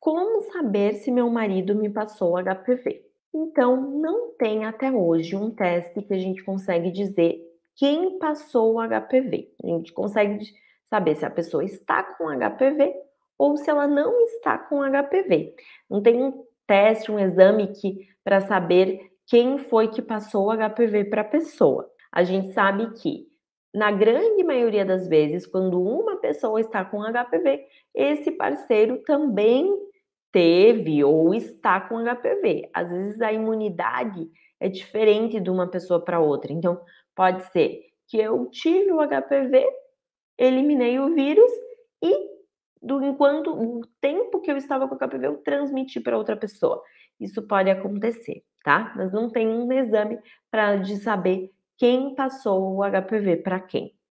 Como saber se meu marido me passou HPV? Então, não tem até hoje um teste que a gente consegue dizer quem passou o HPV. A gente consegue saber se a pessoa está com HPV ou se ela não está com HPV. Não tem um teste, um exame que para saber quem foi que passou o HPV para a pessoa. A gente sabe que na grande maioria das vezes, quando uma pessoa está com HPV, esse parceiro também teve ou está com HPV. Às vezes a imunidade é diferente de uma pessoa para outra. Então, pode ser que eu tive o HPV, eliminei o vírus e do enquanto o tempo que eu estava com o HPV eu transmiti para outra pessoa. Isso pode acontecer, tá? Mas não tem um exame para de saber quem passou o HPV para quem.